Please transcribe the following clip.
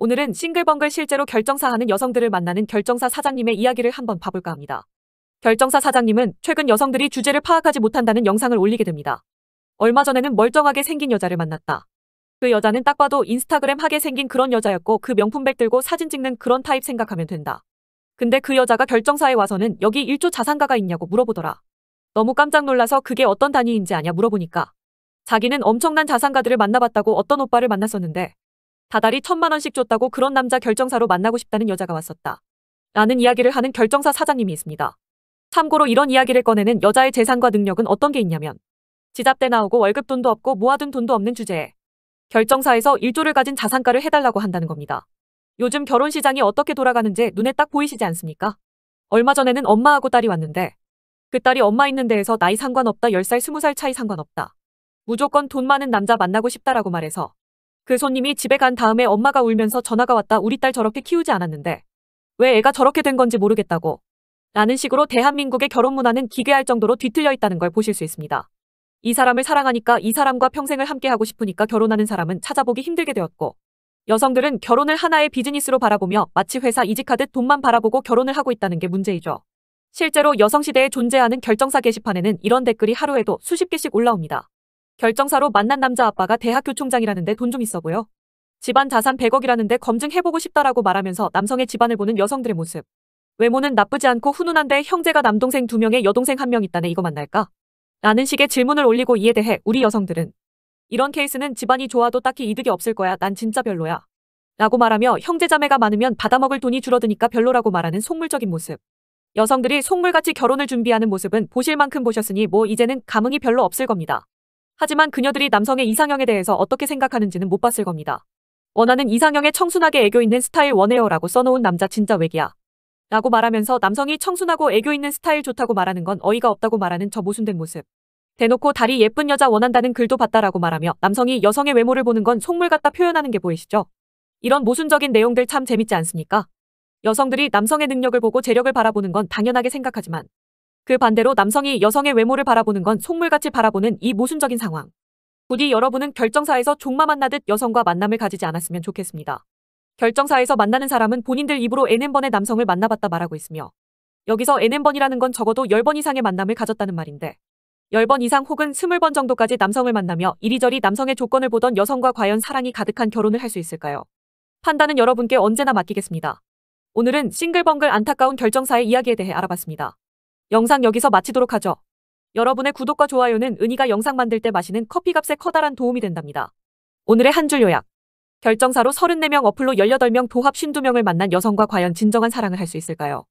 오늘은 싱글벙글 실제로 결정사 하는 여성들을 만나는 결정사 사장님의 이야기를 한번 봐볼까 합니다. 결정사 사장님은 최근 여성들이 주제를 파악하지 못한다는 영상을 올리게 됩니다. 얼마 전에는 멀쩡하게 생긴 여자를 만났다. 그 여자는 딱 봐도 인스타그램 하게 생긴 그런 여자였고 그 명품백 들고 사진 찍는 그런 타입 생각하면 된다. 근데 그 여자가 결정사에 와서는 여기 1조 자산가가 있냐고 물어보더라. 너무 깜짝 놀라서 그게 어떤 단위인지 아냐 물어보니까 자기는 엄청난 자산가들을 만나봤다고 어떤 오빠를 만났었는데 다달이 천만 원씩 줬다고 그런 남자 결정사로 만나고 싶다는 여자가 왔었다. 라는 이야기를 하는 결정사 사장님이 있습니다. 참고로 이런 이야기를 꺼내는 여자의 재산과 능력은 어떤 게 있냐면 지잡대 나오고 월급 돈도 없고 모아둔 돈도 없는 주제에 결정사에서 1조를 가진 자산가를 해달라고 한다는 겁니다. 요즘 결혼 시장이 어떻게 돌아가는지 눈에 딱 보이시지 않습니까? 얼마 전에는 엄마하고 딸이 왔는데 그 딸이 엄마 있는 데에서 나이 상관없다 10살 20살 차이 상관없다. 무조건 돈 많은 남자 만나고 싶다라고 말해서 그 손님이 집에 간 다음에 엄마가 울면서 전화가 왔다 우리 딸 저렇게 키우지 않았는데 왜 애가 저렇게 된 건지 모르겠다고 라는 식으로 대한민국의 결혼 문화는 기괴할 정도로 뒤틀려 있다는 걸 보실 수 있습니다. 이 사람을 사랑하니까 이 사람과 평생을 함께하고 싶으니까 결혼하는 사람은 찾아보기 힘들게 되었고 여성들은 결혼을 하나의 비즈니스로 바라보며 마치 회사 이직하듯 돈만 바라보고 결혼을 하고 있다는 게 문제이죠. 실제로 여성시대에 존재하는 결정사 게시판에는 이런 댓글이 하루에도 수십 개씩 올라옵니다. 결정사로 만난 남자 아빠가 대학 교총장이라는데 돈 좀 있어 보여. 집안 자산 100억이라는데 검증해보고 싶다라고 말하면서 남성의 집안을 보는 여성들의 모습. 외모는 나쁘지 않고 훈훈한데 형제가 남동생 2명에 여동생 1명 있다네 이거 만날까? 라는 식의 질문을 올리고 이에 대해 우리 여성들은 이런 케이스는 집안이 좋아도 딱히 이득이 없을 거야 난 진짜 별로야. 라고 말하며 형제자매가 많으면 받아먹을 돈이 줄어드니까 별로라고 말하는 속물적인 모습. 여성들이 속물같이 결혼을 준비하는 모습은 보실 만큼 보셨으니 뭐 이제는 감흥이 별로 없을 겁니다. 하지만 그녀들이 남성의 이상형에 대해서 어떻게 생각하는지는 못 봤을 겁니다. 원하는 이상형에 청순하게 애교 있는 스타일 원해요라고 써놓은 남자 진짜 외기야. 라고 말하면서 남성이 청순하고 애교 있는 스타일 좋다고 말하는 건 어이가 없다고 말하는 저 모순된 모습. 대놓고 다리 예쁜 여자 원한다는 글도 봤다라고 말하며 남성이 여성의 외모를 보는 건 속물 같다 표현하는 게 보이시죠? 이런 모순적인 내용들 참 재밌지 않습니까? 여성들이 남성의 능력을 보고 재력을 바라보는 건 당연하게 생각하지만 그 반대로 남성이 여성의 외모를 바라보는 건 속물같이 바라보는 이 모순적인 상황. 부디 여러분은 결정사에서 종마 만나듯 여성과 만남을 가지지 않았으면 좋겠습니다. 결정사에서 만나는 사람은 본인들 입으로 n번의 남성을 만나봤다 말하고 있으며 여기서 n번이라는 건 적어도 10번 이상의 만남을 가졌다는 말인데 10번 이상 혹은 20번 정도까지 남성을 만나며 이리저리 남성의 조건을 보던 여성과 과연 사랑이 가득한 결혼을 할 수 있을까요? 판단은 여러분께 언제나 맡기겠습니다. 오늘은 싱글벙글 안타까운 결정사의 이야기에 대해 알아봤습니다. 영상 여기서 마치도록 하죠. 여러분의 구독과 좋아요는 은희가 영상 만들 때 마시는 커피값에 커다란 도움이 된답니다. 오늘의 한 줄 요약. 결정사로 34명 어플로 18명 도합 52명을 만난 여성과 과연 진정한 사랑을 할 수 있을까요?